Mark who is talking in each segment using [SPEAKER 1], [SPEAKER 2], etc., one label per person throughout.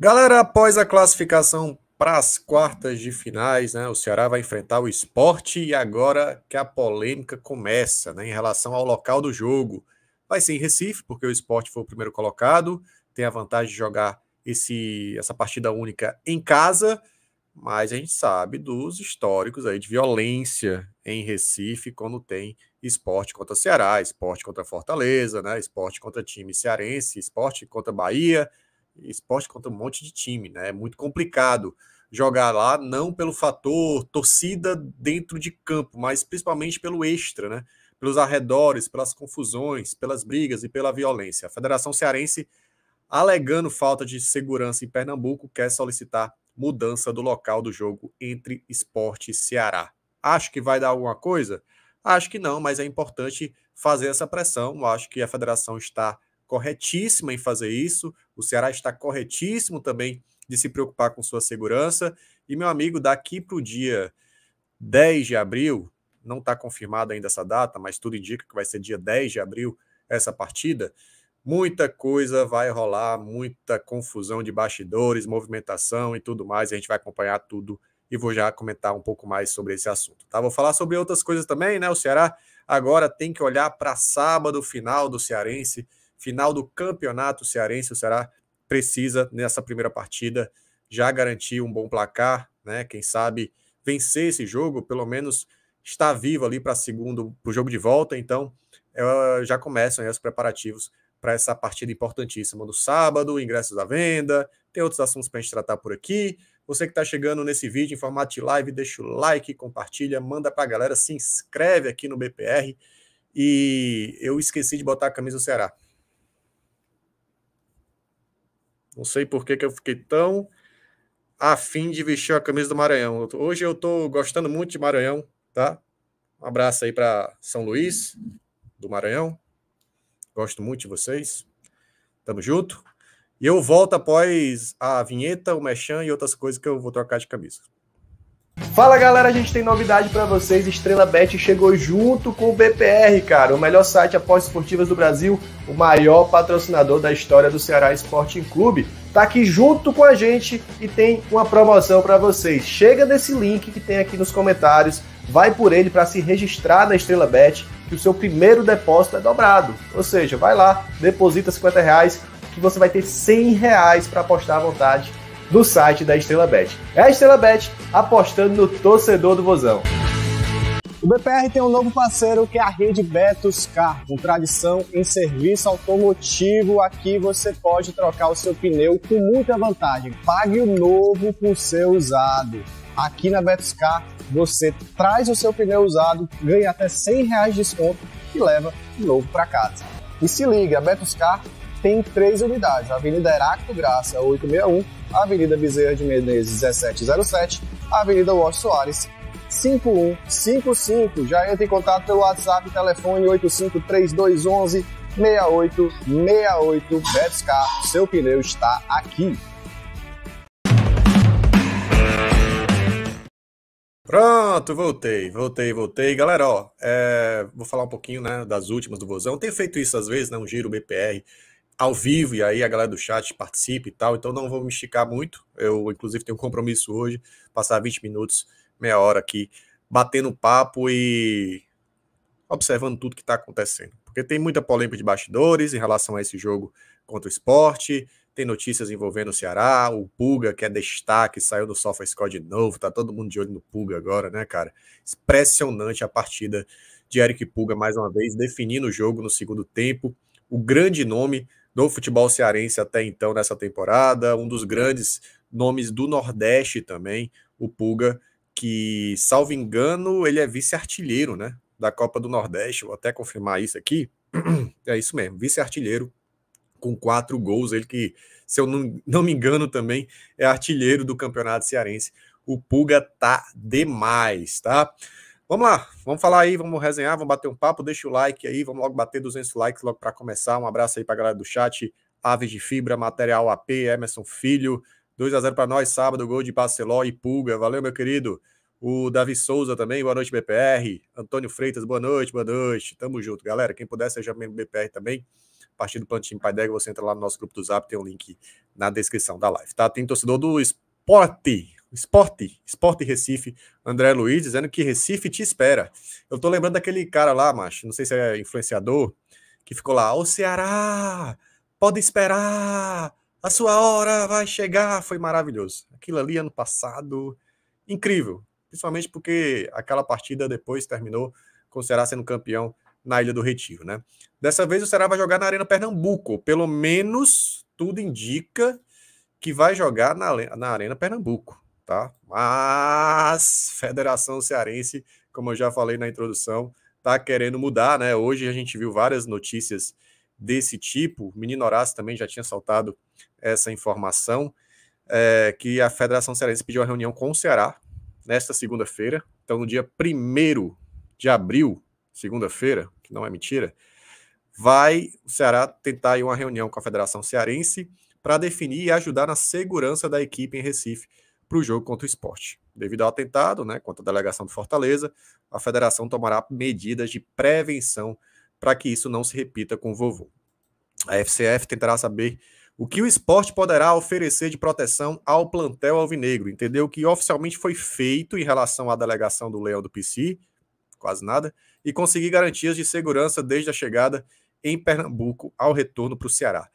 [SPEAKER 1] Galera, após a classificação para as quartas de finais, né, o Ceará vai enfrentar o esporte e agora que a polêmica começa né, em relação ao local do jogo. Vai ser em Recife, porque o esporte foi o primeiro colocado, tem a vantagem de jogar esse, essa partida única em casa, mas a gente sabe dos históricos aí de violência em Recife quando tem esporte contra Ceará, esporte contra Fortaleza, né, esporte contra time cearense, esporte contra Bahia, esporte contra um monte de time, né? É muito complicado jogar lá, não pelo fator torcida dentro de campo, mas principalmente pelo extra, né? Pelos arredores, pelas confusões, pelas brigas e pela violência. A Federação Cearense, alegando falta de segurança em Pernambuco, quer solicitar mudança do local do jogo entre esporte e Ceará. Acho que vai dar alguma coisa? Acho que não, mas é importante fazer essa pressão. acho que a federação está corretíssima em fazer isso. O Ceará está corretíssimo também de se preocupar com sua segurança. E, meu amigo, daqui para o dia 10 de abril, não está confirmada ainda essa data, mas tudo indica que vai ser dia 10 de abril essa partida. Muita coisa vai rolar, muita confusão de bastidores, movimentação e tudo mais. a gente vai acompanhar tudo e vou já comentar um pouco mais sobre esse assunto. Tá? Vou falar sobre outras coisas também, né? O Ceará agora tem que olhar para sábado final do Cearense final do campeonato cearense. O Ceará precisa, nessa primeira partida, já garantir um bom placar, né? Quem sabe vencer esse jogo, pelo menos está vivo ali para segundo para o jogo de volta. Então, é, já começam os preparativos para essa partida importantíssima do sábado, ingressos à venda, tem outros assuntos para a gente tratar por aqui. Você que está chegando nesse vídeo em formato de live, deixa o like, compartilha, manda para a galera, se inscreve aqui no BPR. E eu esqueci de botar a camisa do Ceará. Não sei por que, que eu fiquei tão afim de vestir a camisa do Maranhão. Hoje eu estou gostando muito de Maranhão, tá? Um abraço aí para São Luís, do Maranhão. Gosto muito de vocês. Tamo junto. E eu volto após a vinheta, o mechan e outras coisas que eu vou trocar de camisa. Fala galera, a gente tem novidade para vocês. Estrela Bet chegou junto com o BPR, cara, o melhor site após esportivas do Brasil, o maior patrocinador da história do Ceará Sporting Clube. Tá aqui junto com a gente e tem uma promoção para vocês. Chega desse link que tem aqui nos comentários, vai por ele para se registrar na Estrela Bet, que o seu primeiro depósito é dobrado. Ou seja, vai lá, deposita 50 reais, que você vai ter 100 reais para apostar à vontade do site da Estrela Bet. É a Estrela Bet apostando no torcedor do Vozão. O BPR tem um novo parceiro que é a rede Betos Car, com tradição em serviço automotivo. Aqui você pode trocar o seu pneu com muita vantagem. Pague o novo por seu usado. Aqui na Betos Car você traz o seu pneu usado, ganha até 100 reais de desconto e leva o novo para casa. E se liga, a Betos Car tem três unidades: Avenida Heráclito Graça 861, Avenida Bezerra de Menezes 1707, Avenida Wash Soares 5155. Já entra em contato pelo WhatsApp, telefone 853211 6868. Betscar, seu pneu está aqui. Pronto, voltei, voltei, voltei. Galera, ó, é, vou falar um pouquinho né, das últimas do Vozão. Tenho feito isso às vezes, né, um giro BPR ao vivo, e aí a galera do chat participe e tal, então não vou me esticar muito. Eu, inclusive, tenho um compromisso hoje, passar 20 minutos, meia hora aqui, batendo papo e observando tudo que está acontecendo. Porque tem muita polêmica de bastidores em relação a esse jogo contra o esporte, tem notícias envolvendo o Ceará, o Puga, que é destaque, saiu do SofaScore de novo, tá todo mundo de olho no Puga agora, né, cara? Impressionante a partida de Eric Puga, mais uma vez, definindo o jogo no segundo tempo. O grande nome no futebol cearense até então nessa temporada, um dos grandes nomes do Nordeste também, o Puga, que, salvo engano, ele é vice-artilheiro, né? Da Copa do Nordeste, vou até confirmar isso aqui. É isso mesmo, vice-artilheiro com quatro gols. Ele que, se eu não, não me engano, também é artilheiro do Campeonato Cearense. O Puga tá demais, tá? Vamos lá, vamos falar aí, vamos resenhar, vamos bater um papo, deixa o like aí, vamos logo bater 200 likes logo para começar. Um abraço aí para a galera do chat, Aves de Fibra, Material AP, Emerson Filho, 2 a 0 para nós, sábado, gol de Barceló e Pulga, valeu meu querido. O Davi Souza também, boa noite BPR. Antônio Freitas, boa noite, boa noite. Tamo junto, galera. Quem puder, seja membro BPR também. A partir do Plantinho Paidega, você entra lá no nosso grupo do Zap, tem um link na descrição da live, tá? Tem torcedor do Esporte Esporte, Esporte Recife, André Luiz, dizendo que Recife te espera. Eu tô lembrando daquele cara lá, macho, não sei se é influenciador, que ficou lá, o Ceará, pode esperar, a sua hora vai chegar. Foi maravilhoso. Aquilo ali, ano passado, incrível. Principalmente porque aquela partida depois terminou com o Ceará sendo campeão na Ilha do Retiro, né? Dessa vez o Ceará vai jogar na Arena Pernambuco. Pelo menos tudo indica que vai jogar na, na Arena Pernambuco tá? Mas Federação Cearense, como eu já falei na introdução, tá querendo mudar, né? Hoje a gente viu várias notícias desse tipo. O menino Horácio também já tinha saltado essa informação é, que a Federação Cearense pediu a reunião com o Ceará nesta segunda-feira. Então, no dia 1 de abril, segunda-feira, que não é mentira, vai o Ceará tentar ir uma reunião com a Federação Cearense para definir e ajudar na segurança da equipe em Recife para o jogo contra o esporte. Devido ao atentado né, contra a delegação do Fortaleza, a federação tomará medidas de prevenção para que isso não se repita com o vovô. A FCF tentará saber o que o esporte poderá oferecer de proteção ao plantel alvinegro. Entendeu o que oficialmente foi feito em relação à delegação do Leão do PC, quase nada, e conseguir garantias de segurança desde a chegada em Pernambuco ao retorno para o Ceará.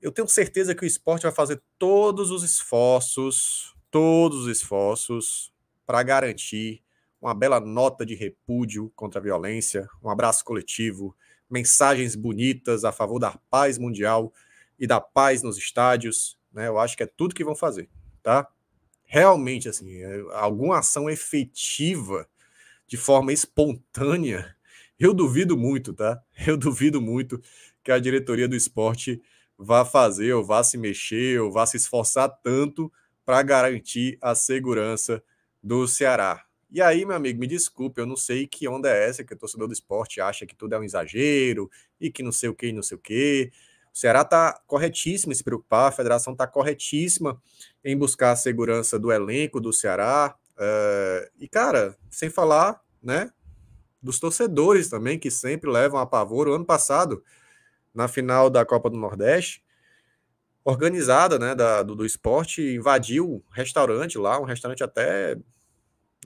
[SPEAKER 1] Eu tenho certeza que o esporte vai fazer todos os esforços todos os esforços para garantir uma bela nota de repúdio contra a violência, um abraço coletivo, mensagens bonitas a favor da paz mundial e da paz nos estádios, né? Eu acho que é tudo que vão fazer, tá? Realmente, assim, é, alguma ação efetiva de forma espontânea, eu duvido muito, tá? Eu duvido muito que a diretoria do esporte vá fazer, ou vá se mexer, ou vá se esforçar tanto para garantir a segurança do Ceará. E aí, meu amigo, me desculpe, eu não sei que onda é essa que o torcedor do esporte acha que tudo é um exagero e que não sei o que, e não sei o que. O Ceará está corretíssimo em se preocupar, a federação está corretíssima em buscar a segurança do elenco do Ceará. Uh, e, cara, sem falar, né, dos torcedores também, que sempre levam a pavor. O ano passado, na final da Copa do Nordeste, organizada né, da, do, do esporte invadiu um restaurante lá, um restaurante até.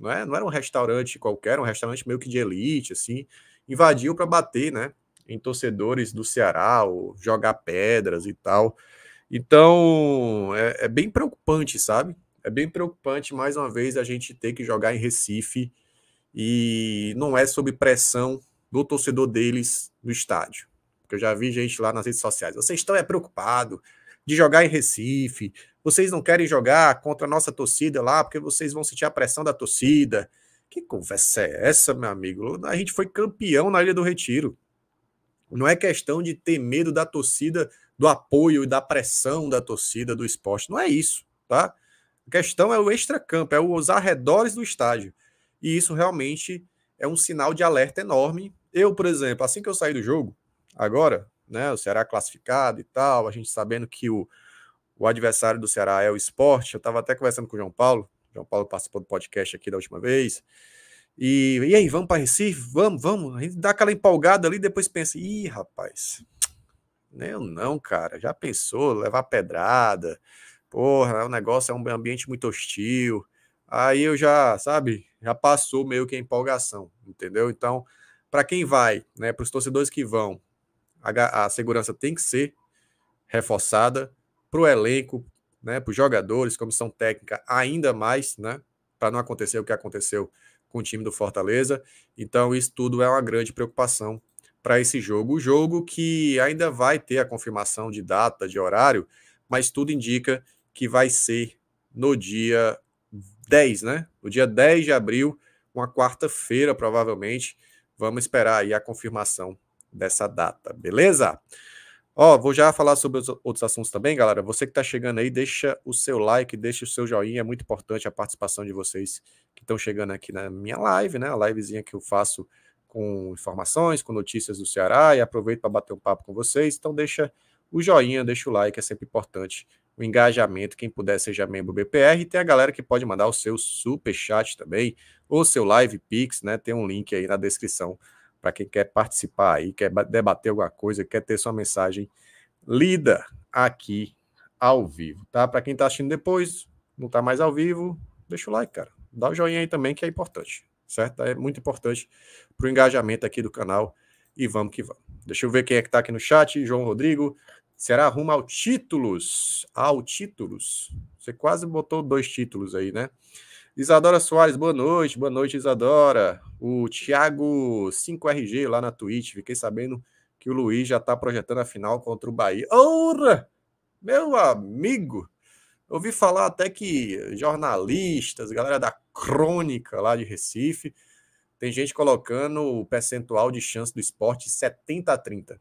[SPEAKER 1] Não, é, não era um restaurante qualquer, um restaurante meio que de elite, assim. Invadiu para bater né, em torcedores do Ceará, ou jogar pedras e tal. Então, é, é bem preocupante, sabe? É bem preocupante, mais uma vez, a gente ter que jogar em Recife e não é sob pressão do torcedor deles no estádio. Porque eu já vi gente lá nas redes sociais. Vocês estão é preocupado de jogar em Recife, vocês não querem jogar contra a nossa torcida lá porque vocês vão sentir a pressão da torcida. Que conversa é essa, meu amigo? A gente foi campeão na Ilha do Retiro. Não é questão de ter medo da torcida, do apoio e da pressão da torcida do esporte. Não é isso, tá? A questão é o extracampo, é os arredores do estádio. E isso realmente é um sinal de alerta enorme. Eu, por exemplo, assim que eu saí do jogo, agora, né? O Ceará classificado e tal, a gente sabendo que o, o adversário do Ceará é o esporte. Eu estava até conversando com o João Paulo, o João Paulo participou do podcast aqui da última vez. E, e aí, vamos para Recife? Vamos, vamos. A gente dá aquela empolgada ali, depois pensa, ih, rapaz, eu não, cara, já pensou levar pedrada? Porra, o negócio é um ambiente muito hostil. Aí eu já, sabe, já passou meio que a empolgação, entendeu? Então, para quem vai, né, para os torcedores que vão a, a segurança tem que ser reforçada para o elenco, né, para os jogadores, comissão técnica ainda mais, né, para não acontecer o que aconteceu com o time do Fortaleza. Então, isso tudo é uma grande preocupação para esse jogo. O jogo que ainda vai ter a confirmação de data, de horário, mas tudo indica que vai ser no dia 10, né? No dia 10 de abril, uma quarta-feira, provavelmente. Vamos esperar aí a confirmação dessa data, beleza? Ó, vou já falar sobre os outros assuntos também, galera. Você que está chegando aí, deixa o seu like, deixa o seu joinha, é muito importante a participação de vocês que estão chegando aqui na minha live, né? A livezinha que eu faço com informações, com notícias do Ceará e aproveito para bater um papo com vocês. Então deixa o joinha, deixa o like, é sempre importante o engajamento. Quem puder, seja membro do BPR. E tem a galera que pode mandar o seu super chat também, ou seu live pix, né? Tem um link aí na descrição para quem quer participar aí, quer debater alguma coisa, quer ter sua mensagem lida aqui ao vivo, tá? Para quem está assistindo depois, não está mais ao vivo, deixa o like, cara. Dá o joinha aí também, que é importante, certo? É muito importante para o engajamento aqui do canal. E vamos que vamos. Deixa eu ver quem é que está aqui no chat. João Rodrigo. Será rumo ao títulos? Ao títulos. Você quase botou dois títulos aí, né? Isadora Soares, boa noite, boa noite, Isadora. O Thiago 5RG lá na Twitch, fiquei sabendo que o Luiz já está projetando a final contra o Bahia. Ora! Meu amigo! Ouvi falar até que jornalistas, galera da crônica lá de Recife, tem gente colocando o percentual de chance do esporte 70 a 30.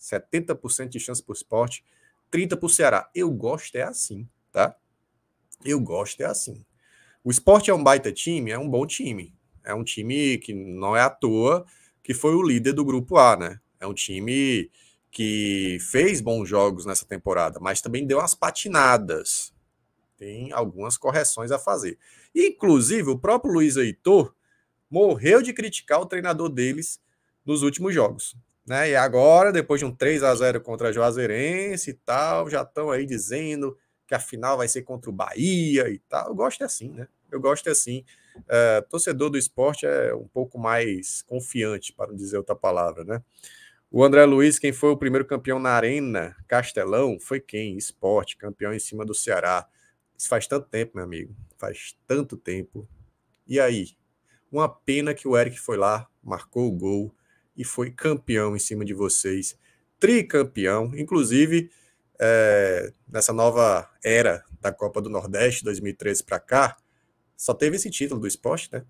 [SPEAKER 1] 70% de chance para o esporte, 30% para o Ceará. Eu gosto é assim, tá? Eu gosto é assim. O esporte é um baita time, é um bom time. É um time que não é à toa que foi o líder do grupo A, né? É um time que fez bons jogos nessa temporada, mas também deu umas patinadas. Tem algumas correções a fazer. Inclusive, o próprio Luiz Heitor morreu de criticar o treinador deles nos últimos jogos. Né? E agora, depois de um 3 a 0 contra a Juazeirense e tal, já estão aí dizendo que a final vai ser contra o Bahia e tal. Eu gosto é assim, né? Eu gosto é assim. Uh, torcedor do esporte é um pouco mais confiante, para não dizer outra palavra, né? O André Luiz, quem foi o primeiro campeão na Arena Castelão, foi quem? Esporte, campeão em cima do Ceará. Isso faz tanto tempo, meu amigo. Faz tanto tempo. E aí? Uma pena que o Eric foi lá, marcou o gol e foi campeão em cima de vocês. Tricampeão. Inclusive, é, nessa nova era da Copa do Nordeste, 2013 para cá, só teve esse título do esporte, né?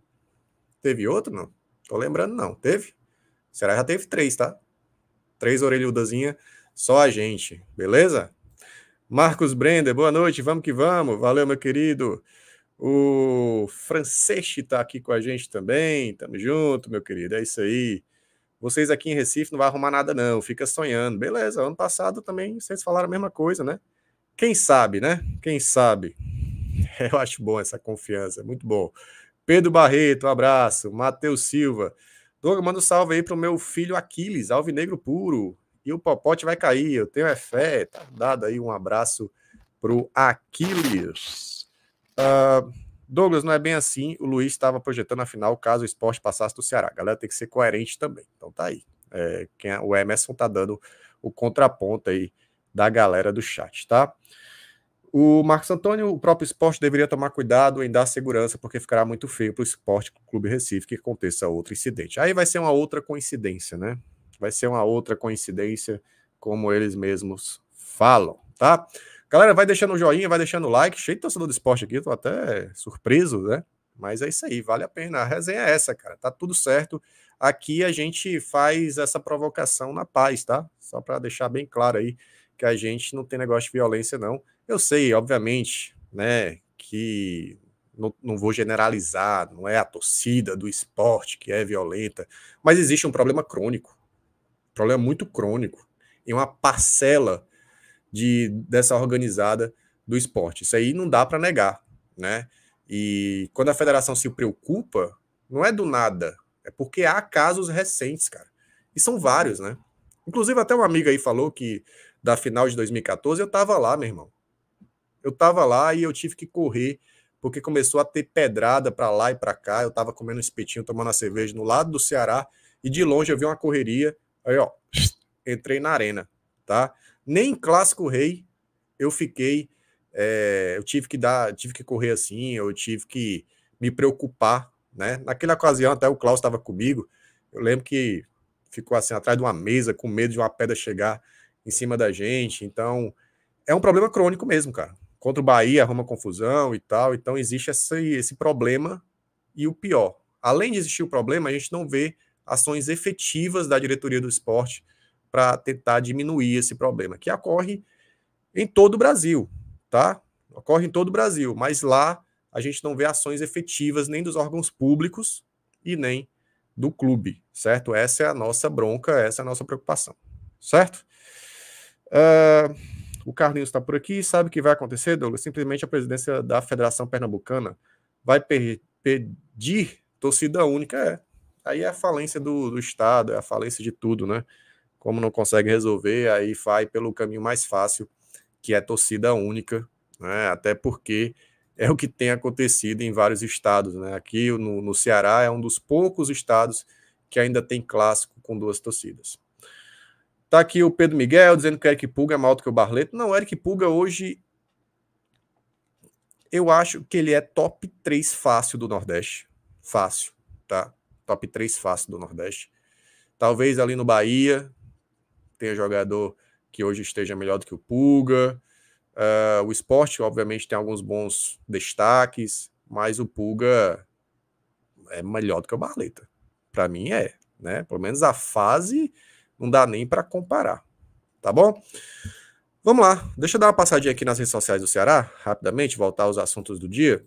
[SPEAKER 1] Teve outro, não? Tô lembrando, não. Teve? Será que já teve três, tá? Três orelhudazinha, só a gente, beleza? Marcos Brender, boa noite, vamos que vamos. Valeu, meu querido. O Franceschi está aqui com a gente também. Tamo junto, meu querido. É isso aí vocês aqui em Recife não vai arrumar nada não, fica sonhando. Beleza, ano passado também vocês falaram a mesma coisa, né? Quem sabe, né? Quem sabe. Eu acho bom essa confiança, é muito bom. Pedro Barreto, um abraço. Matheus Silva. Douglas, manda um salve aí pro meu filho Aquiles, alvinegro puro. E o popote vai cair, eu tenho é fé. Tá dado aí um abraço pro Aquiles. Uh, Douglas, não é bem assim. O Luiz estava projetando a final caso o esporte passasse do Ceará. A galera tem que ser coerente também. Então tá aí. É, quem, é, o Emerson tá dando o contraponto aí da galera do chat, tá? O Marcos Antônio, o próprio esporte deveria tomar cuidado em dar segurança, porque ficará muito feio para o esporte Clube Recife que aconteça outro incidente. Aí vai ser uma outra coincidência, né? Vai ser uma outra coincidência, como eles mesmos falam, tá? Galera, vai deixando o joinha, vai deixando o like. Cheio de torcedor do esporte aqui, tô até surpreso, né? Mas é isso aí, vale a pena. A resenha é essa, cara. Tá tudo certo. Aqui a gente faz essa provocação na paz, tá? Só para deixar bem claro aí que a gente não tem negócio de violência, não. Eu sei, obviamente, né, que não, não, vou generalizar, não é a torcida do esporte que é violenta, mas existe um problema crônico, um problema muito crônico, em uma parcela de, dessa organizada do esporte. Isso aí não dá para negar, né? E quando a federação se preocupa, não é do nada, é porque há casos recentes, cara. E são vários, né? Inclusive, até uma amiga aí falou que da final de 2014 eu tava lá, meu irmão. Eu tava lá e eu tive que correr porque começou a ter pedrada para lá e para cá. Eu tava comendo um espetinho, tomando a cerveja no lado do Ceará e de longe eu vi uma correria. Aí, ó, entrei na arena, tá? Nem clássico rei eu fiquei, é, eu tive que dar, tive que correr assim, eu tive que me preocupar, né? Naquela ocasião até o Klaus estava comigo. Eu lembro que ficou assim atrás de uma mesa com medo de uma pedra chegar em cima da gente. Então, é um problema crônico mesmo, cara. Contra o Bahia arruma confusão e tal. Então, existe esse, esse problema e o pior. Além de existir o problema, a gente não vê ações efetivas da diretoria do esporte para tentar diminuir esse problema, que ocorre em todo o Brasil, tá? Ocorre em todo o Brasil, mas lá a gente não vê ações efetivas nem dos órgãos públicos e nem do clube, certo? Essa é a nossa bronca, essa é a nossa preocupação, certo? Uh, o Carlinhos está por aqui, sabe o que vai acontecer, Douglas? Simplesmente a presidência da Federação Pernambucana vai per pedir torcida única, é. Aí é a falência do, do Estado, é a falência de tudo, né? como não consegue resolver, aí vai pelo caminho mais fácil, que é torcida única, né? até porque é o que tem acontecido em vários estados. Né? Aqui no, no Ceará é um dos poucos estados que ainda tem clássico com duas torcidas. Tá aqui o Pedro Miguel dizendo que o Eric Puga é mais alto que o Barleto. Não, o Eric Puga hoje eu acho que ele é top 3 fácil do Nordeste. Fácil, tá? Top 3 fácil do Nordeste. Talvez ali no Bahia, tenha jogador que hoje esteja melhor do que o Pulga. Uh, o esporte, obviamente, tem alguns bons destaques, mas o Pulga é melhor do que o Barleta. Para mim é, né? Pelo menos a fase não dá nem para comparar, tá bom? Vamos lá, deixa eu dar uma passadinha aqui nas redes sociais do Ceará, rapidamente, voltar aos assuntos do dia.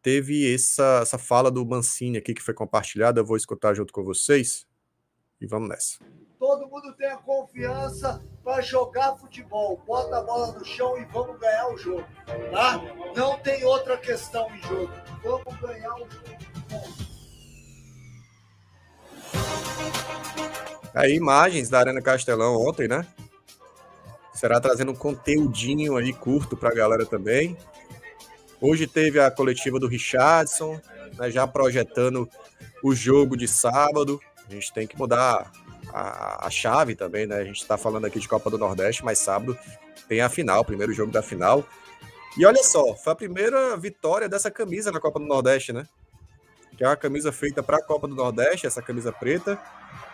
[SPEAKER 1] Teve essa, essa fala do Mancini aqui que foi compartilhada, eu vou escutar junto com vocês e vamos nessa todo mundo tenha confiança para jogar futebol. Bota a bola no chão e vamos ganhar o jogo, tá? Não tem outra questão em jogo. Vamos ganhar o jogo. Tá aí, imagens da Arena Castelão ontem, né? Será trazendo um conteúdinho aí curto para a galera também. Hoje teve a coletiva do Richardson, né, já projetando o jogo de sábado. A gente tem que mudar a, a chave também, né? A gente está falando aqui de Copa do Nordeste, mas sábado tem a final, primeiro jogo da final. E olha só, foi a primeira vitória dessa camisa na Copa do Nordeste, né? Que é uma camisa feita para a Copa do Nordeste, essa camisa preta.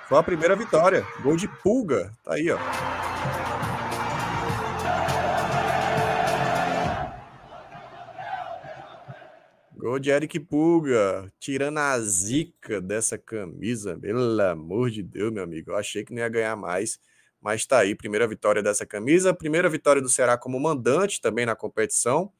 [SPEAKER 1] Foi a primeira vitória. Gol de pulga. Tá aí, ó. Gol de Eric Pulga, tirando a zica dessa camisa, pelo amor de Deus, meu amigo. Eu achei que não ia ganhar mais, mas tá aí, primeira vitória dessa camisa, primeira vitória do Ceará como mandante também na competição.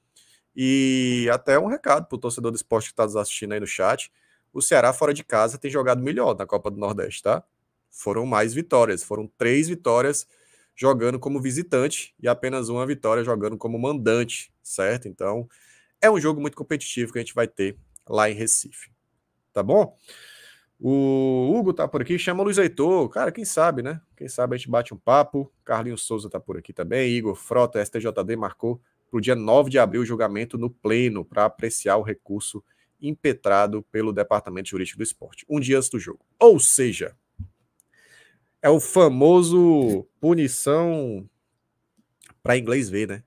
[SPEAKER 1] E até um recado pro torcedor do esporte que tá nos assistindo aí no chat. O Ceará fora de casa tem jogado melhor na Copa do Nordeste, tá? Foram mais vitórias, foram três vitórias jogando como visitante e apenas uma vitória jogando como mandante, certo? Então, é um jogo muito competitivo que a gente vai ter lá em Recife. Tá bom? O Hugo tá por aqui, chama o Luiz Heitor. Cara, quem sabe, né? Quem sabe a gente bate um papo. Carlinhos Souza tá por aqui também. Igor Frota, STJD, marcou para o dia 9 de abril o julgamento no Pleno para apreciar o recurso impetrado pelo Departamento Jurídico do Esporte, um dia antes do jogo. Ou seja, é o famoso punição para inglês ver, né?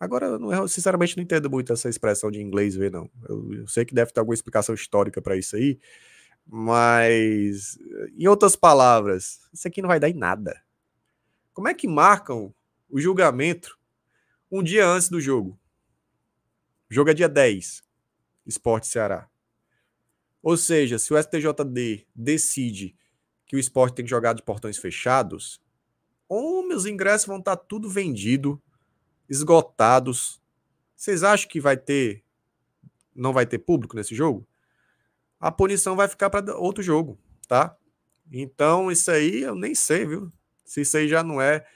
[SPEAKER 1] Agora, não, eu sinceramente não entendo muito essa expressão de inglês ver, não. Eu, eu sei que deve ter alguma explicação histórica para isso aí, mas, em outras palavras, isso aqui não vai dar em nada. Como é que marcam o julgamento um dia antes do jogo? O jogo é dia 10, Esporte Ceará. Ou seja, se o STJD decide que o esporte tem que jogar de portões fechados, ou meus ingressos vão estar tá tudo vendido esgotados. Vocês acham que vai ter não vai ter público nesse jogo? A punição vai ficar para outro jogo, tá? Então, isso aí eu nem sei, viu? Se isso aí já não é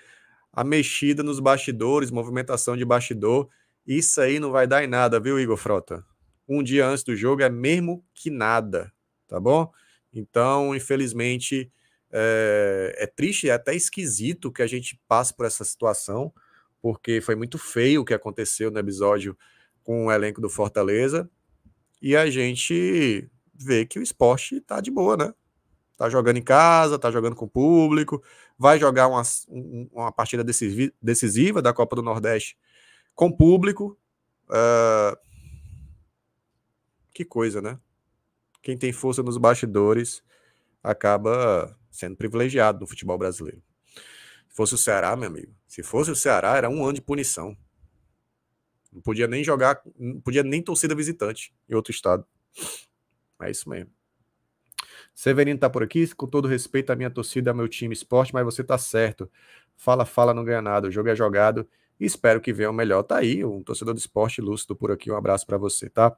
[SPEAKER 1] a mexida nos bastidores, movimentação de bastidor, isso aí não vai dar em nada, viu, Igor Frota? Um dia antes do jogo é mesmo que nada, tá bom? Então, infelizmente, é, é triste, é até esquisito que a gente passe por essa situação, porque foi muito feio o que aconteceu no episódio com o elenco do Fortaleza. E a gente vê que o esporte tá de boa, né? Tá jogando em casa, tá jogando com o público, vai jogar uma, uma partida decisiva da Copa do Nordeste com público. Uh... Que coisa, né? Quem tem força nos bastidores acaba sendo privilegiado no futebol brasileiro fosse o Ceará, meu amigo, se fosse o Ceará, era um ano de punição. Não podia nem jogar, não podia nem torcida visitante em outro estado. É isso mesmo. Severino tá por aqui, com todo respeito à minha torcida, ao meu time esporte, mas você tá certo. Fala, fala, não ganha nada. O jogo é jogado espero que venha o melhor. Tá aí, um torcedor de esporte lúcido por aqui. Um abraço para você, tá?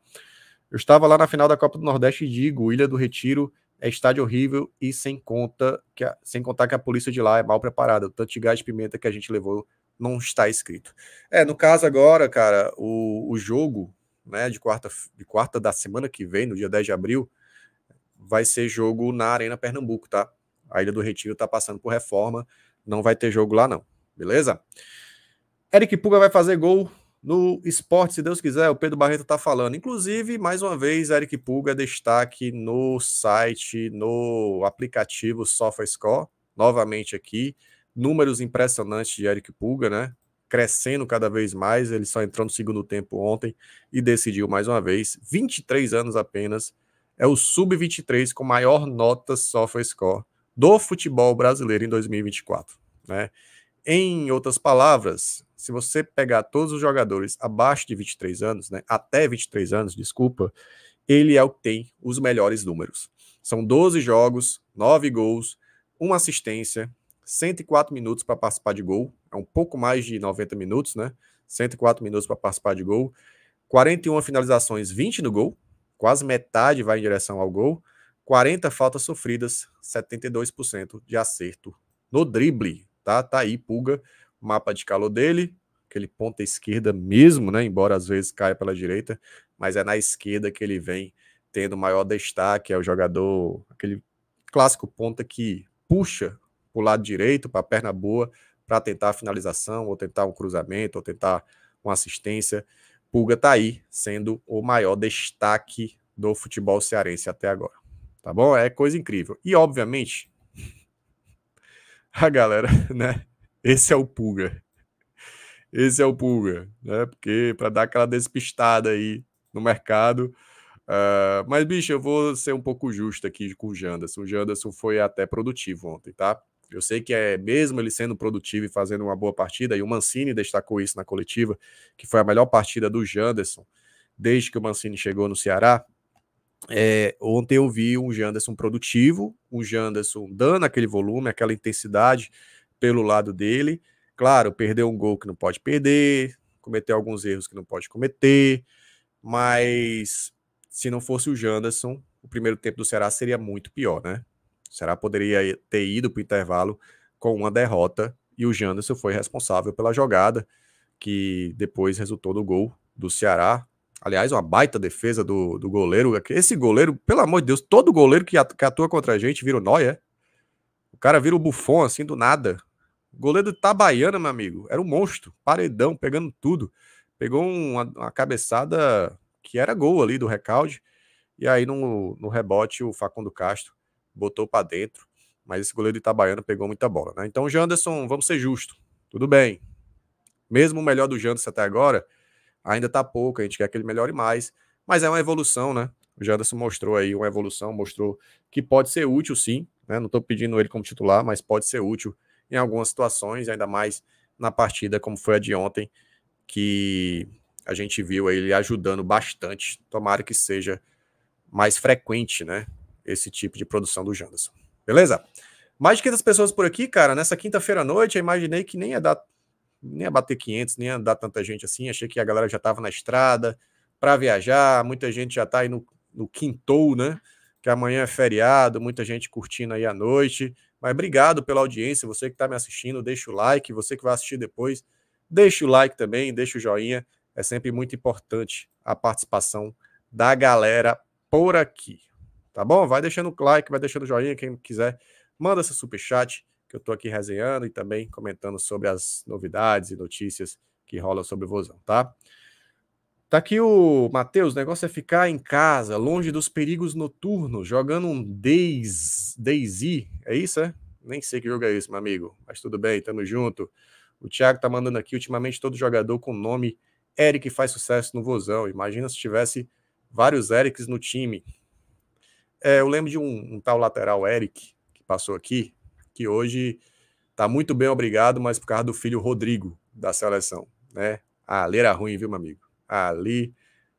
[SPEAKER 1] Eu estava lá na final da Copa do Nordeste e digo, Ilha do Retiro é estádio horrível e sem conta que a, sem contar que a polícia de lá é mal preparada. O tanto de gás de pimenta que a gente levou não está escrito. É, no caso agora, cara, o, o jogo né, de, quarta, de quarta da semana que vem, no dia 10 de abril, vai ser jogo na Arena Pernambuco, tá? A Ilha do Retiro tá passando por reforma, não vai ter jogo lá não, beleza? Eric Puga vai fazer gol no esporte, se Deus quiser, o Pedro Barreto está falando. Inclusive, mais uma vez, Eric Pulga destaque no site, no aplicativo SofaScore. Novamente aqui, números impressionantes de Eric Pulga, né? Crescendo cada vez mais. Ele só entrou no segundo tempo ontem e decidiu mais uma vez. 23 anos apenas. É o sub-23 com maior nota SofaScore do futebol brasileiro em 2024, né? Em outras palavras, se você pegar todos os jogadores abaixo de 23 anos, né, até 23 anos, desculpa, ele é o que tem os melhores números. São 12 jogos, 9 gols, uma assistência, 104 minutos para participar de gol, é um pouco mais de 90 minutos, né? 104 minutos para participar de gol, 41 finalizações, 20 no gol, quase metade vai em direção ao gol, 40 faltas sofridas, 72% de acerto no drible, tá? Tá aí, Pulga, mapa de calor dele, aquele ponta esquerda mesmo, né? Embora às vezes caia pela direita, mas é na esquerda que ele vem tendo maior destaque, é o jogador, aquele clássico ponta que puxa para o lado direito, para a perna boa, para tentar a finalização, ou tentar um cruzamento, ou tentar uma assistência. Pulga tá aí, sendo o maior destaque do futebol cearense até agora. Tá bom? É coisa incrível. E, obviamente, a galera, né? Esse é o Pulga. Esse é o Pulga, né? Porque para dar aquela despistada aí no mercado. Uh, mas, bicho, eu vou ser um pouco justo aqui com o Janderson. O Janderson foi até produtivo ontem, tá? Eu sei que é mesmo ele sendo produtivo e fazendo uma boa partida, e o Mancini destacou isso na coletiva, que foi a melhor partida do Janderson desde que o Mancini chegou no Ceará. É, ontem eu vi um Janderson produtivo, um Janderson dando aquele volume, aquela intensidade pelo lado dele. Claro, perdeu um gol que não pode perder, cometeu alguns erros que não pode cometer, mas se não fosse o Janderson, o primeiro tempo do Ceará seria muito pior, né? O Ceará poderia ter ido para o intervalo com uma derrota e o Janderson foi responsável pela jogada que depois resultou do gol do Ceará. Aliás, uma baita defesa do, do goleiro. Esse goleiro, pelo amor de Deus, todo goleiro que atua contra a gente vira o nóia. O cara vira o bufão assim do nada. Goleiro de meu amigo, era um monstro, paredão, pegando tudo. Pegou uma, uma cabeçada que era gol ali do recalde. E aí no, no rebote o Facundo Castro botou para dentro. Mas esse goleiro de Itabaiana pegou muita bola, né? Então, Janderson, vamos ser justos. Tudo bem. Mesmo o melhor do Janderson até agora, ainda tá pouco, a gente quer que ele melhore mais. Mas é uma evolução, né? O Janderson mostrou aí uma evolução, mostrou que pode ser útil sim. Né? Não estou pedindo ele como titular, mas pode ser útil em algumas situações, ainda mais na partida como foi a de ontem, que a gente viu ele ajudando bastante. Tomara que seja mais frequente, né? Esse tipo de produção do Janderson. Beleza? Mais de 500 pessoas por aqui, cara. Nessa quinta-feira à noite, eu imaginei que nem ia dar, nem ia bater 500, nem ia dar tanta gente assim. Achei que a galera já estava na estrada para viajar. Muita gente já está aí no, no quintou, né? Que amanhã é feriado, muita gente curtindo aí à noite. Mas obrigado pela audiência, você que está me assistindo, deixa o like, você que vai assistir depois, deixa o like também, deixa o joinha. É sempre muito importante a participação da galera por aqui. Tá bom? Vai deixando o like, vai deixando o joinha, quem quiser, manda esse super chat que eu estou aqui resenhando e também comentando sobre as novidades e notícias que rolam sobre o Vozão, tá? Tá aqui o Matheus, o negócio é ficar em casa, longe dos perigos noturnos, jogando um Days, Daisy, é isso, é? Nem sei que jogo é esse, meu amigo, mas tudo bem, tamo junto. O Thiago tá mandando aqui, ultimamente todo jogador com nome Eric faz sucesso no Vozão, imagina se tivesse vários Erics no time. É, eu lembro de um, um tal lateral Eric, que passou aqui, que hoje tá muito bem, obrigado, mas por causa do filho Rodrigo, da seleção, né? Ah, leira é ruim, viu, meu amigo? ali.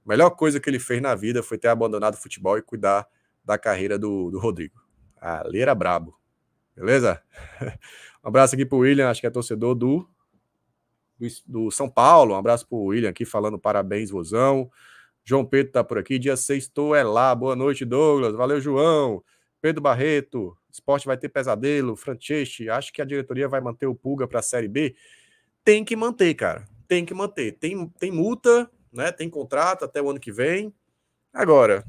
[SPEAKER 1] A melhor coisa que ele fez na vida foi ter abandonado o futebol e cuidar da carreira do, do Rodrigo. Ah, ali era brabo. Beleza? Um abraço aqui pro William, acho que é torcedor do, do, do São Paulo. Um abraço pro William aqui falando parabéns, Rosão. João Pedro tá por aqui. Dia 6 tô é lá. Boa noite, Douglas. Valeu, João. Pedro Barreto, esporte vai ter pesadelo. Franceschi, acho que a diretoria vai manter o Pulga para a Série B. Tem que manter, cara. Tem que manter. Tem, tem multa né? Tem contrato até o ano que vem. Agora,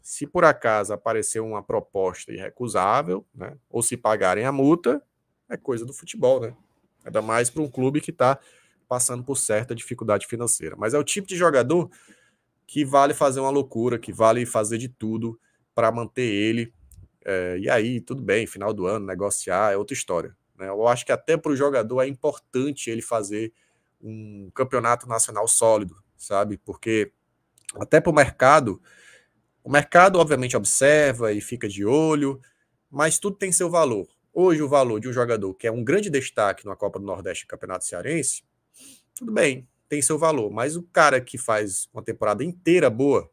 [SPEAKER 1] se por acaso aparecer uma proposta irrecusável, né? Ou se pagarem a multa, é coisa do futebol, né? Ainda mais para um clube que está passando por certa dificuldade financeira. Mas é o tipo de jogador que vale fazer uma loucura, que vale fazer de tudo para manter ele. É, e aí, tudo bem, final do ano, negociar é outra história. Né? Eu acho que até para o jogador é importante ele fazer um campeonato nacional sólido, sabe? Porque até para o mercado, o mercado obviamente observa e fica de olho, mas tudo tem seu valor. Hoje o valor de um jogador que é um grande destaque na Copa do Nordeste e Campeonato Cearense, tudo bem, tem seu valor, mas o cara que faz uma temporada inteira boa,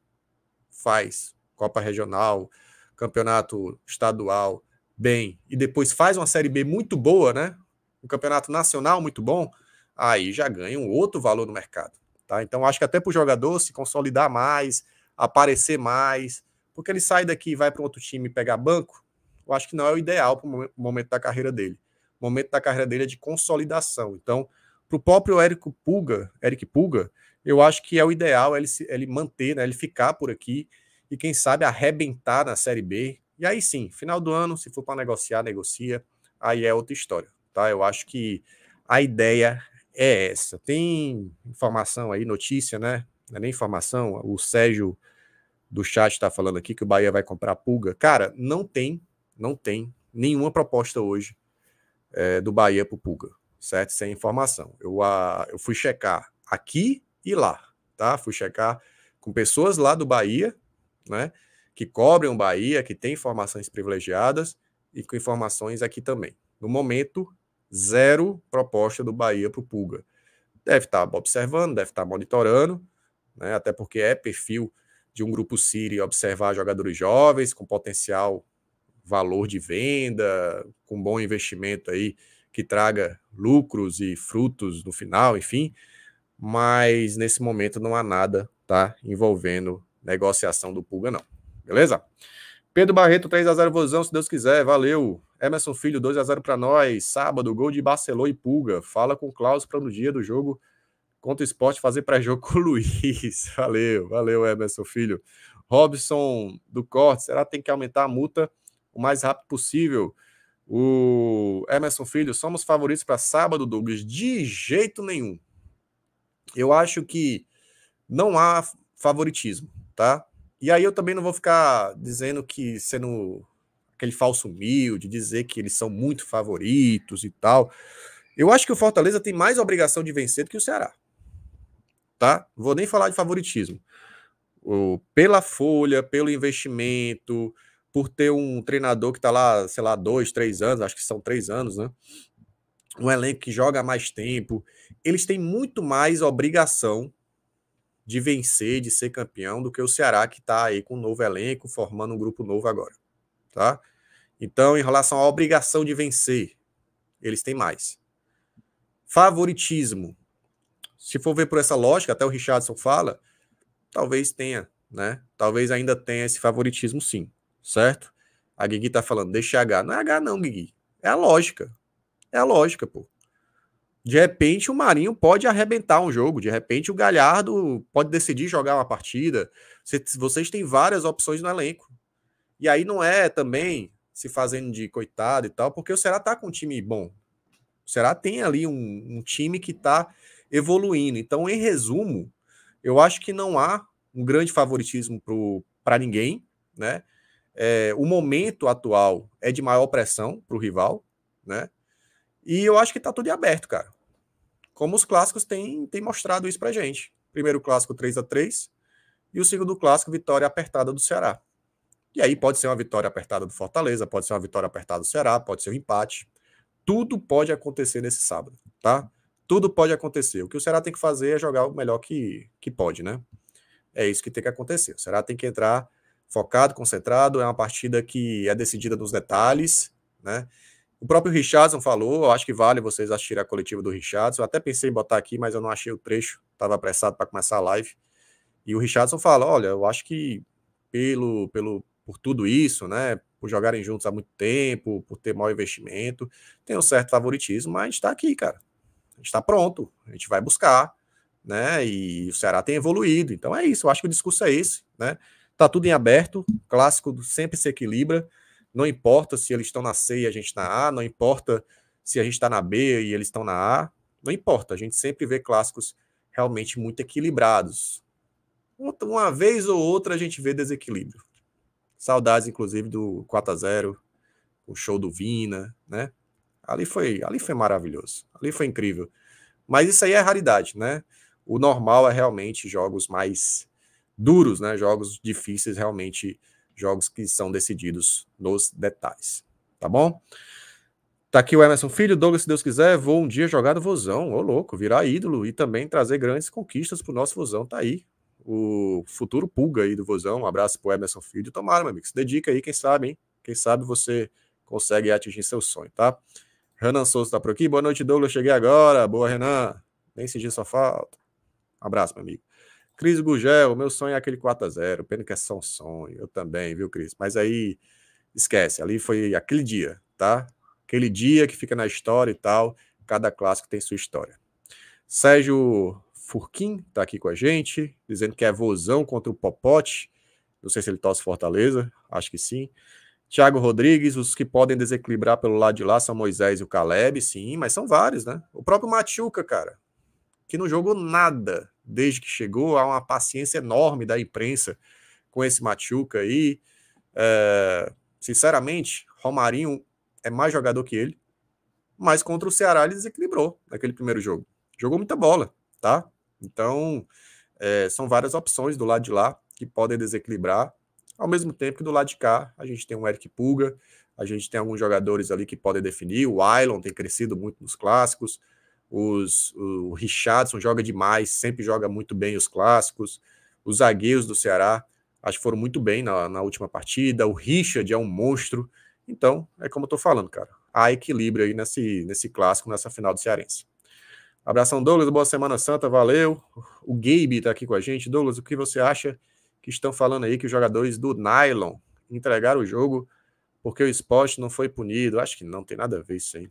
[SPEAKER 1] faz Copa Regional, Campeonato Estadual, bem, e depois faz uma Série B muito boa, né? Um campeonato nacional muito bom, aí já ganha um outro valor no mercado. Tá? Então, acho que até para o jogador se consolidar mais, aparecer mais, porque ele sai daqui e vai para outro time pegar banco, eu acho que não é o ideal para o momento da carreira dele. O momento da carreira dele é de consolidação. Então, para o próprio Érico Puga, Eric Puga, eu acho que é o ideal ele, ele manter, né, ele ficar por aqui e, quem sabe, arrebentar na Série B. E aí sim, final do ano, se for para negociar, negocia. Aí é outra história. Tá? Eu acho que a ideia é essa. Tem informação aí, notícia, né? Não é nem informação. O Sérgio do chat está falando aqui que o Bahia vai comprar pulga. Cara, não tem, não tem nenhuma proposta hoje é, do Bahia para o pulga, certo? Sem informação. Eu, a, ah, eu fui checar aqui e lá, tá? Fui checar com pessoas lá do Bahia, né? Que cobrem o Bahia, que têm informações privilegiadas e com informações aqui também. No momento, zero proposta do Bahia para o Pulga. Deve estar tá observando, deve estar tá monitorando, né? até porque é perfil de um grupo Siri observar jogadores jovens com potencial valor de venda, com bom investimento aí que traga lucros e frutos no final, enfim. Mas nesse momento não há nada tá envolvendo negociação do Pulga não. Beleza? Pedro Barreto 3 a 0 Vozão, se Deus quiser. Valeu. Emerson Filho, 2 a 0 para nós. Sábado, gol de Barcelona e Pulga. Fala com o Klaus para no dia do jogo contra o esporte fazer pré-jogo com o Luiz. Valeu, valeu, Emerson Filho. Robson do Corte, será que tem que aumentar a multa o mais rápido possível? O Emerson Filho, somos favoritos para sábado, Douglas? De jeito nenhum. Eu acho que não há favoritismo, tá? E aí eu também não vou ficar dizendo que sendo aquele falso humilde, dizer que eles são muito favoritos e tal. Eu acho que o Fortaleza tem mais obrigação de vencer do que o Ceará. Tá? vou nem falar de favoritismo. O, pela folha, pelo investimento, por ter um treinador que está lá, sei lá, dois, três anos, acho que são três anos, né? Um elenco que joga há mais tempo. Eles têm muito mais obrigação de vencer, de ser campeão, do que o Ceará, que está aí com um novo elenco, formando um grupo novo agora tá? Então, em relação à obrigação de vencer, eles têm mais. Favoritismo. Se for ver por essa lógica, até o Richardson fala, talvez tenha, né? Talvez ainda tenha esse favoritismo sim, certo? A Guigui tá falando, deixa H. Não é H não, Guigui. É a lógica. É a lógica, pô. De repente o Marinho pode arrebentar um jogo, de repente o Galhardo pode decidir jogar uma partida. Vocês têm várias opções no elenco. E aí não é também se fazendo de coitado e tal, porque o Ceará tá com um time bom. O Ceará tem ali um, um time que tá evoluindo. Então, em resumo, eu acho que não há um grande favoritismo para ninguém, né? É, o momento atual é de maior pressão para o rival, né? E eu acho que tá tudo aberto, cara. Como os clássicos têm, têm mostrado isso pra gente. Primeiro clássico 3 a 3 e o segundo clássico vitória apertada do Ceará. E aí pode ser uma vitória apertada do Fortaleza, pode ser uma vitória apertada do Ceará, pode ser um empate. Tudo pode acontecer nesse sábado, tá? Tudo pode acontecer. O que o Ceará tem que fazer é jogar o melhor que, que pode, né? É isso que tem que acontecer. O Ceará tem que entrar focado, concentrado. É uma partida que é decidida nos detalhes, né? O próprio Richardson falou, eu acho que vale vocês assistirem a coletiva do Richardson. Eu até pensei em botar aqui, mas eu não achei o trecho, estava apressado para começar a live. E o Richardson fala: olha, eu acho que pelo, pelo, por tudo isso, né? Por jogarem juntos há muito tempo, por ter mau investimento, tem um certo favoritismo, mas está aqui, cara. A gente está pronto, a gente vai buscar, né? E o Ceará tem evoluído. Então é isso, eu acho que o discurso é esse, né? Tá tudo em aberto, clássico sempre se equilibra. Não importa se eles estão na C e a gente na A, não importa se a gente está na B e eles estão na A, não importa. A gente sempre vê clássicos realmente muito equilibrados. Uma vez ou outra a gente vê desequilíbrio. Saudades, inclusive, do 4 a 0 o show do Vina, né? Ali foi, ali foi maravilhoso, ali foi incrível. Mas isso aí é raridade, né? O normal é realmente jogos mais duros, né? Jogos difíceis, realmente jogos que são decididos nos detalhes, tá bom? Tá aqui o Emerson Filho, Douglas, se Deus quiser, vou um dia jogar no Vozão, ô louco, virar ídolo e também trazer grandes conquistas pro nosso Vozão, tá aí, o futuro pulga aí do Vozão. Um abraço pro Emerson Filho. Tomara, meu amigo. Se dedica aí, quem sabe, hein? Quem sabe você consegue atingir seu sonho, tá? Renan Souza tá por aqui. Boa noite, Douglas. Cheguei agora. Boa, Renan. Nem senti sua falta. Um abraço, meu amigo. Cris Gugel, meu sonho é aquele 4x0. Pena que é só um sonho. Eu também, viu, Cris? Mas aí, esquece. Ali foi aquele dia, tá? Aquele dia que fica na história e tal. Cada clássico tem sua história. Sérgio Furquim está aqui com a gente, dizendo que é vozão contra o Popote. Não sei se ele torce Fortaleza, acho que sim. Thiago Rodrigues, os que podem desequilibrar pelo lado de lá são Moisés e o Caleb, sim, mas são vários, né? O próprio Machuca, cara, que não jogou nada desde que chegou, há uma paciência enorme da imprensa com esse Machuca aí. É, sinceramente, Romarinho é mais jogador que ele, mas contra o Ceará ele desequilibrou naquele primeiro jogo. Jogou muita bola, tá? Então, é, são várias opções do lado de lá que podem desequilibrar, ao mesmo tempo que do lado de cá a gente tem um Eric Pulga, a gente tem alguns jogadores ali que podem definir, o Ilon tem crescido muito nos clássicos, os, o Richardson joga demais, sempre joga muito bem os clássicos, os zagueiros do Ceará, acho que foram muito bem na, na última partida, o Richard é um monstro, então é como eu estou falando, cara, há equilíbrio aí nesse, nesse clássico, nessa final do Cearense. Abração, Douglas. Boa Semana Santa. Valeu. O Gabe tá aqui com a gente. Douglas, o que você acha que estão falando aí que os jogadores do Nylon entregaram o jogo porque o esporte não foi punido? Acho que não tem nada a ver isso aí.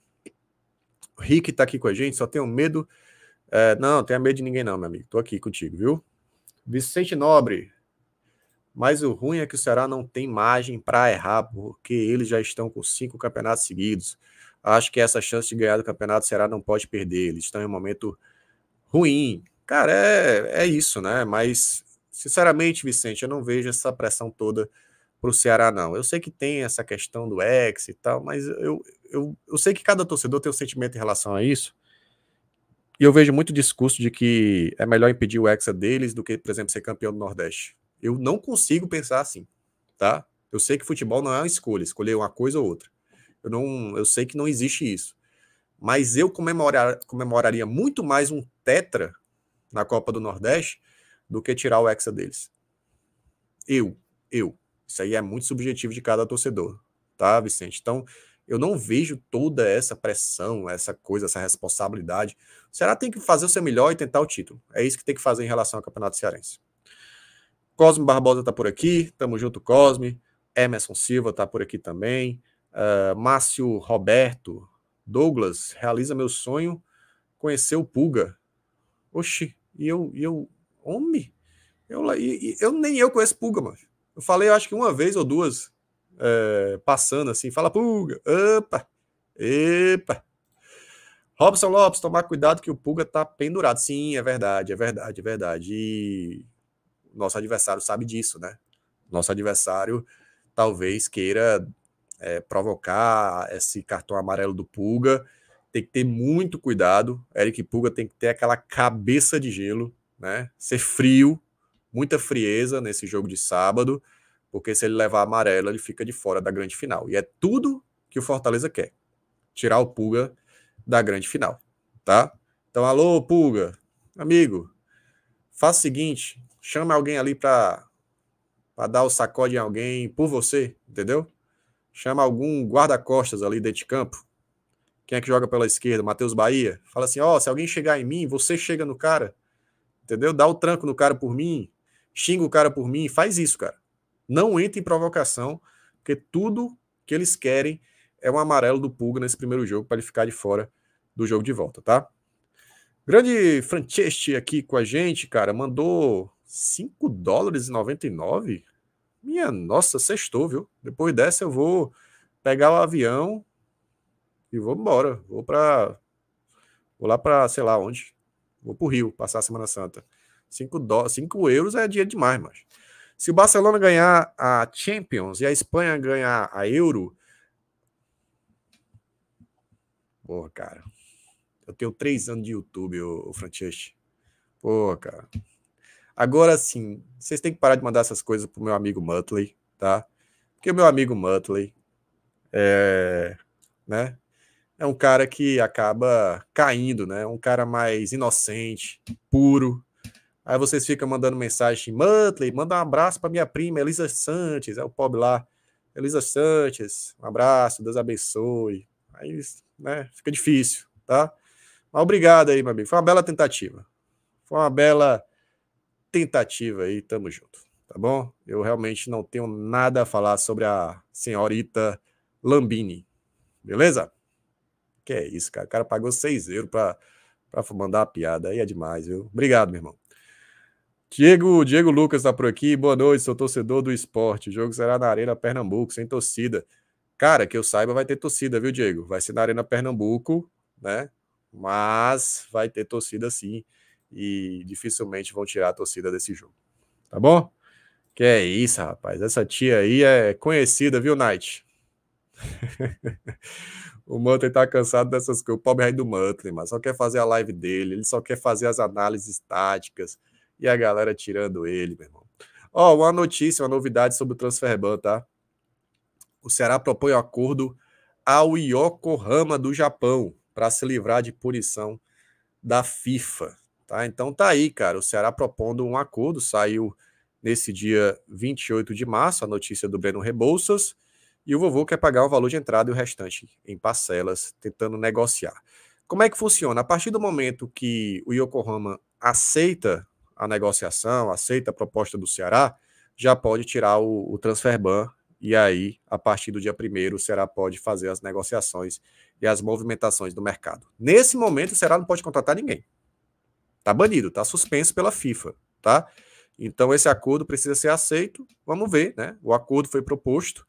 [SPEAKER 1] O Rick tá aqui com a gente. Só tenho medo. É, não, não tenha medo de ninguém, não, meu amigo. Tô aqui contigo, viu? Vicente Nobre. Mas o ruim é que o Ceará não tem margem para errar, porque eles já estão com cinco campeonatos seguidos. Acho que essa chance de ganhar do campeonato o Ceará não pode perder. Eles estão em um momento ruim. Cara, é, é isso, né? Mas, sinceramente, Vicente, eu não vejo essa pressão toda para o Ceará, não. Eu sei que tem essa questão do ex e tal, mas eu, eu, eu sei que cada torcedor tem um sentimento em relação a isso. E eu vejo muito discurso de que é melhor impedir o hexa deles do que, por exemplo, ser campeão do Nordeste. Eu não consigo pensar assim, tá? Eu sei que futebol não é uma escolha, escolher uma coisa ou outra. Eu não, eu sei que não existe isso. Mas eu comemorar, comemoraria muito mais um tetra na Copa do Nordeste do que tirar o hexa deles. Eu, eu. Isso aí é muito subjetivo de cada torcedor, tá, Vicente? Então, eu não vejo toda essa pressão, essa coisa, essa responsabilidade. O Ceará tem que fazer o seu melhor e tentar o título. É isso que tem que fazer em relação ao Campeonato Cearense. Cosme Barbosa está por aqui, tamo junto, Cosme. Emerson Silva está por aqui também. Uh, Márcio Roberto, Douglas, realiza meu sonho, conhecer o Puga. Oxi, e eu, e eu homem, eu, e, eu nem eu conheço Puga, mano. Eu falei, eu acho que uma vez ou duas, é, passando assim, fala Puga, opa, epa. Robson Lopes, tomar cuidado que o Puga tá pendurado. Sim, é verdade, é verdade, é verdade. E nosso adversário sabe disso, né? Nosso adversário talvez queira é, provocar esse cartão amarelo do Pulga. Tem que ter muito cuidado. Eric Pulga tem que ter aquela cabeça de gelo, né? Ser frio, muita frieza nesse jogo de sábado, porque se ele levar amarelo, ele fica de fora da grande final. E é tudo que o Fortaleza quer: tirar o Pulga da grande final, tá? Então, alô, Pulga, amigo, faça o seguinte: Chama alguém ali para dar o sacode em alguém por você, entendeu? Chama algum guarda-costas ali dentro de campo. Quem é que joga pela esquerda? Matheus Bahia. Fala assim: ó, oh, se alguém chegar em mim, você chega no cara. Entendeu? Dá o tranco no cara por mim, xinga o cara por mim, faz isso, cara. Não entre em provocação, porque tudo que eles querem é um amarelo do Pulga nesse primeiro jogo para ele ficar de fora do jogo de volta, tá? Grande Franceschi aqui com a gente, cara, mandou 5 dólares e 99? Minha nossa, sextou, viu? Depois dessa eu vou pegar o avião e vou embora. Vou para vou lá para, sei lá onde. Vou pro Rio, passar a Semana Santa. 5 do... Cinco euros é dia demais, mas se o Barcelona ganhar a Champions e a Espanha ganhar a Euro, Porra, cara. Eu tenho três anos de YouTube, o Francesco. Porra, cara. Agora sim, vocês têm que parar de mandar essas coisas pro meu amigo Muttley, tá? Porque o meu amigo Muttley é, né, é um cara que acaba caindo, né? Um cara mais inocente, puro. Aí vocês ficam mandando mensagem, Muttley, manda um abraço para minha prima Elisa Santos é o pobre lá. Elisa Santos um abraço, Deus abençoe. Aí, né, fica difícil, tá? Mas obrigado aí, meu amigo. Foi uma bela tentativa. Foi uma bela tentativa aí, tamo junto, tá bom? Eu realmente não tenho nada a falar sobre a senhorita Lambini, beleza? Que é isso, cara. O cara pagou 6 euros pra, pra mandar a piada, aí é demais, viu? Obrigado, meu irmão. Diego, Diego Lucas tá por aqui. Boa noite, sou torcedor do esporte. O jogo será na Arena Pernambuco, sem torcida. Cara, que eu saiba, vai ter torcida, viu, Diego? Vai ser na Arena Pernambuco, né? Mas vai ter torcida sim e dificilmente vão tirar a torcida desse jogo. Tá bom? Que é isso, rapaz. Essa tia aí é conhecida, viu, Knight? o Muttley tá cansado dessas coisas. O pobre rei do Muttley, mas só quer fazer a live dele, ele só quer fazer as análises táticas e a galera tirando ele, meu irmão. Ó, oh, uma notícia, uma novidade sobre o transfer tá? O Ceará propõe um acordo ao Yokohama do Japão para se livrar de punição da FIFA. Tá? Então tá aí, cara, o Ceará propondo um acordo, saiu nesse dia 28 de março a notícia do Breno Rebouças, e o vovô quer pagar o valor de entrada e o restante em parcelas, tentando negociar. Como é que funciona? A partir do momento que o Yokohama aceita a negociação, aceita a proposta do Ceará, já pode tirar o, o transfer ban e aí, a partir do dia 1 o Ceará pode fazer as negociações e as movimentações do mercado. Nesse momento, o Ceará não pode contratar ninguém. Tá banido, tá suspenso pela FIFA, tá? Então esse acordo precisa ser aceito. Vamos ver, né? O acordo foi proposto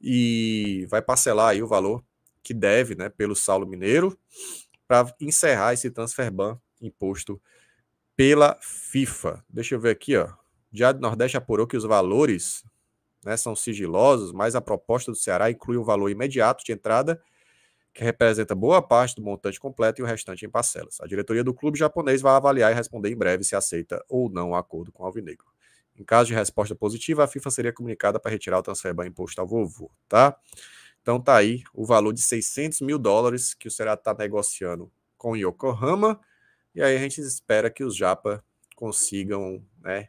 [SPEAKER 1] e vai parcelar aí o valor que deve, né, pelo Saulo Mineiro, para encerrar esse transfer ban imposto pela FIFA. Deixa eu ver aqui, ó. O Diário do Nordeste apurou que os valores né, são sigilosos, mas a proposta do Ceará inclui um valor imediato de entrada que representa boa parte do montante completo e o restante em parcelas. A diretoria do clube japonês vai avaliar e responder em breve se aceita ou não o acordo com o Alvinegro. Em caso de resposta positiva, a FIFA seria comunicada para retirar o ban imposto ao vovô, tá? Então tá aí o valor de 600 mil dólares que o Ceará está negociando com Yokohama, e aí a gente espera que os japa consigam né,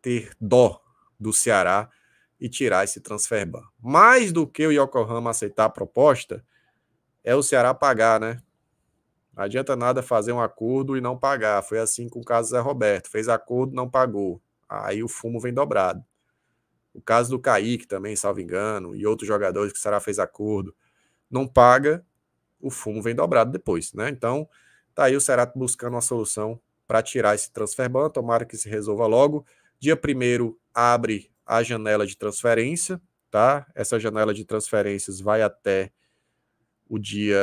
[SPEAKER 1] ter dó do Ceará e tirar esse ban. Mais do que o Yokohama aceitar a proposta, é o Ceará pagar, né? Não adianta nada fazer um acordo e não pagar. Foi assim com o caso do Zé Roberto. Fez acordo, não pagou. Aí o fumo vem dobrado. O caso do Kaique também, salvo engano, e outros jogadores que o Ceará fez acordo, não paga, o fumo vem dobrado depois, né? Então, tá aí o Ceará buscando uma solução para tirar esse transfer ban, tomara que se resolva logo. Dia 1 abre a janela de transferência, tá? Essa janela de transferências vai até o dia.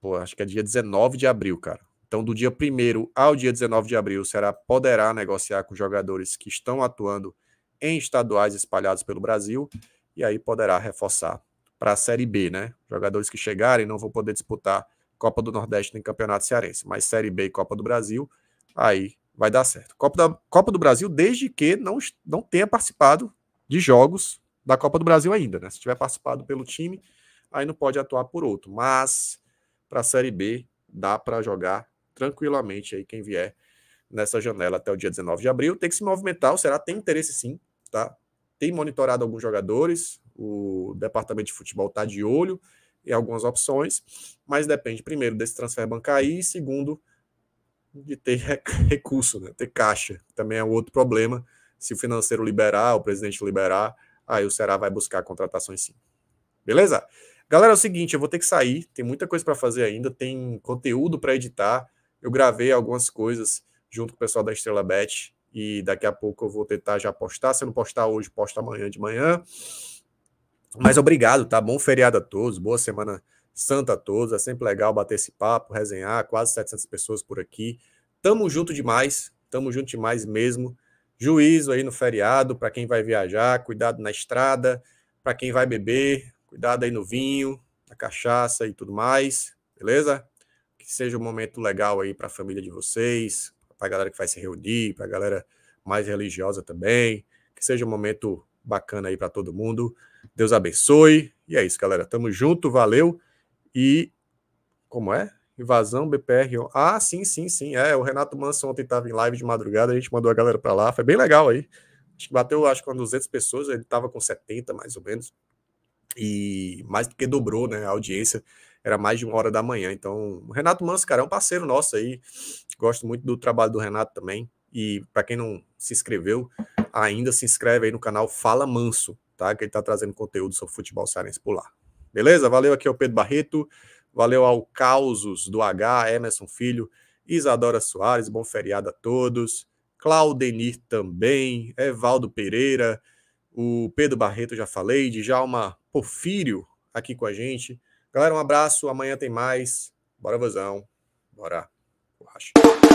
[SPEAKER 1] Pô, acho que é dia 19 de abril, cara. Então, do dia 1 ao dia 19 de abril, o Ceará poderá negociar com jogadores que estão atuando em estaduais espalhados pelo Brasil e aí poderá reforçar para a Série B, né? Jogadores que chegarem não vão poder disputar Copa do Nordeste nem Campeonato Cearense, mas Série B e Copa do Brasil, aí vai dar certo. Copa, da, Copa do Brasil, desde que não, não tenha participado de jogos da Copa do Brasil ainda, né? Se tiver participado pelo time, aí não pode atuar por outro. Mas para a Série B dá para jogar tranquilamente aí quem vier nessa janela até o dia 19 de abril. Tem que se movimentar, o Será tem interesse sim, tá? Tem monitorado alguns jogadores, o departamento de futebol está de olho em algumas opções, mas depende primeiro desse transfer bancaí e segundo de ter recurso, né? ter caixa. Também é um outro problema. Se o financeiro liberar, o presidente liberar, aí o Ceará vai buscar contratações sim. Beleza? Galera, é o seguinte, eu vou ter que sair, tem muita coisa para fazer ainda, tem conteúdo para editar. Eu gravei algumas coisas junto com o pessoal da Estrela Bet e daqui a pouco eu vou tentar já postar. Se eu não postar hoje, posta amanhã de manhã. Mas obrigado, tá? Bom feriado a todos, boa semana santa a todos. É sempre legal bater esse papo, resenhar, quase 700 pessoas por aqui. Tamo junto demais, tamo junto demais mesmo. Juízo aí no feriado, para quem vai viajar, cuidado na estrada, para quem vai beber, Cuidado aí no vinho, na cachaça e tudo mais, beleza? Que seja um momento legal aí para a família de vocês, para a galera que vai se reunir, para a galera mais religiosa também. Que seja um momento bacana aí para todo mundo. Deus abençoe. E é isso, galera. Tamo junto, valeu. E como é? Invasão BPR. Ah, sim, sim, sim. É, o Renato Manso ontem estava em live de madrugada, a gente mandou a galera para lá. Foi bem legal aí. Acho que bateu, acho que com 200 pessoas, ele estava com 70 mais ou menos e mais do que dobrou né, a audiência, era mais de uma hora da manhã. Então, o Renato Manso, cara, é um parceiro nosso aí, gosto muito do trabalho do Renato também. E para quem não se inscreveu ainda, se inscreve aí no canal Fala Manso, tá? Que ele tá trazendo conteúdo sobre futebol cearense por lá. Beleza? Valeu aqui ao Pedro Barreto, valeu ao Causos do H, Emerson Filho, Isadora Soares, bom feriado a todos. Claudenir também, Evaldo Pereira, o Pedro Barreto, já falei, Djalma Porfírio aqui com a gente. Galera, um abraço. Amanhã tem mais. Bora, Vazão. Bora. Borracha.